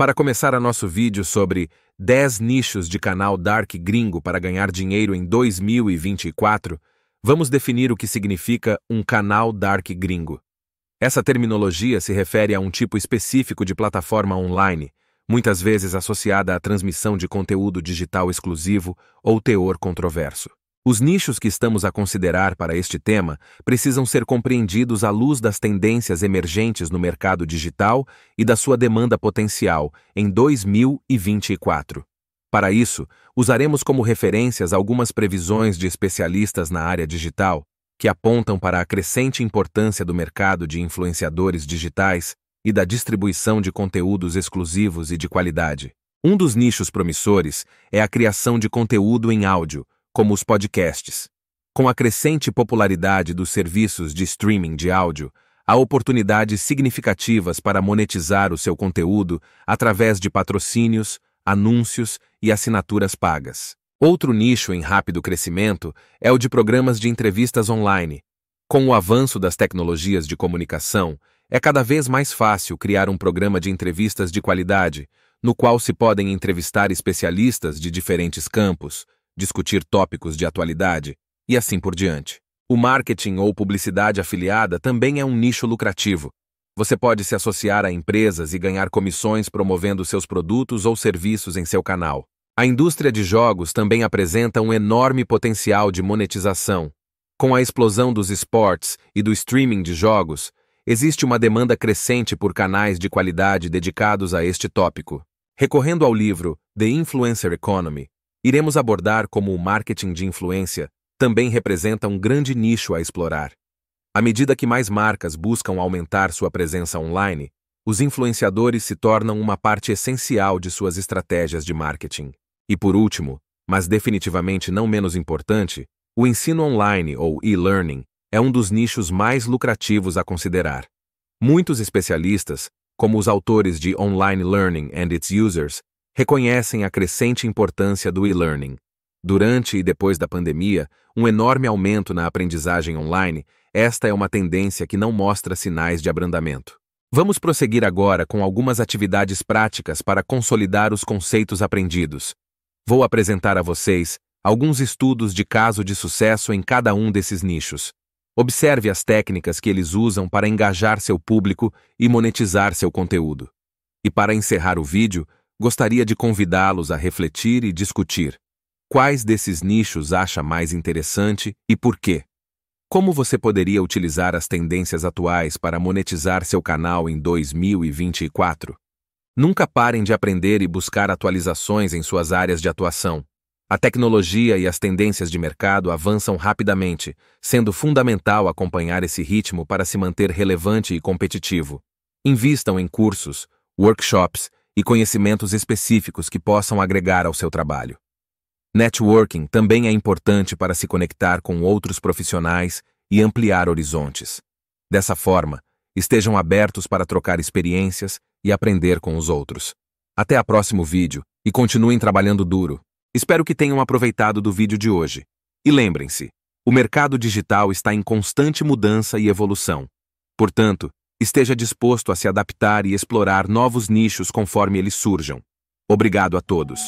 Para começar a nosso vídeo sobre 10 nichos de canal Dark gringo para ganhar dinheiro em 2024, vamos definir o que significa um canal Dark gringo. Essa terminologia se refere a um tipo específico de plataforma online, muitas vezes associada à transmissão de conteúdo digital exclusivo ou teor controverso. Os nichos que estamos a considerar para este tema precisam ser compreendidos à luz das tendências emergentes no mercado digital e da sua demanda potencial em 2024. Para isso, usaremos como referências algumas previsões de especialistas na área digital que apontam para a crescente importância do mercado de influenciadores digitais e da distribuição de conteúdos exclusivos e de qualidade. Um dos nichos promissores é a criação de conteúdo em áudio como os podcasts. Com a crescente popularidade dos serviços de streaming de áudio, há oportunidades significativas para monetizar o seu conteúdo através de patrocínios, anúncios e assinaturas pagas. Outro nicho em rápido crescimento é o de programas de entrevistas online. Com o avanço das tecnologias de comunicação, é cada vez mais fácil criar um programa de entrevistas de qualidade, no qual se podem entrevistar especialistas de diferentes campos, discutir tópicos de atualidade e assim por diante. O marketing ou publicidade afiliada também é um nicho lucrativo. Você pode se associar a empresas e ganhar comissões promovendo seus produtos ou serviços em seu canal. A indústria de jogos também apresenta um enorme potencial de monetização. Com a explosão dos esportes e do streaming de jogos, existe uma demanda crescente por canais de qualidade dedicados a este tópico. Recorrendo ao livro The Influencer Economy, iremos abordar como o marketing de influência também representa um grande nicho a explorar. À medida que mais marcas buscam aumentar sua presença online, os influenciadores se tornam uma parte essencial de suas estratégias de marketing. E por último, mas definitivamente não menos importante, o ensino online ou e-learning é um dos nichos mais lucrativos a considerar. Muitos especialistas, como os autores de Online Learning and Its Users, reconhecem a crescente importância do e-learning. Durante e depois da pandemia, um enorme aumento na aprendizagem online, esta é uma tendência que não mostra sinais de abrandamento. Vamos prosseguir agora com algumas atividades práticas para consolidar os conceitos aprendidos. Vou apresentar a vocês alguns estudos de caso de sucesso em cada um desses nichos. Observe as técnicas que eles usam para engajar seu público e monetizar seu conteúdo. E para encerrar o vídeo, gostaria de convidá-los a refletir e discutir. Quais desses nichos acha mais interessante e por quê? Como você poderia utilizar as tendências atuais para monetizar seu canal em 2024? Nunca parem de aprender e buscar atualizações em suas áreas de atuação. A tecnologia e as tendências de mercado avançam rapidamente, sendo fundamental acompanhar esse ritmo para se manter relevante e competitivo. Invistam em cursos, workshops e conhecimentos específicos que possam agregar ao seu trabalho. Networking também é importante para se conectar com outros profissionais e ampliar horizontes. Dessa forma, estejam abertos para trocar experiências e aprender com os outros. Até a próximo vídeo e continuem trabalhando duro. Espero que tenham aproveitado do vídeo de hoje. E lembrem-se, o mercado digital está em constante mudança e evolução. Portanto, Esteja disposto a se adaptar e explorar novos nichos conforme eles surjam. Obrigado a todos.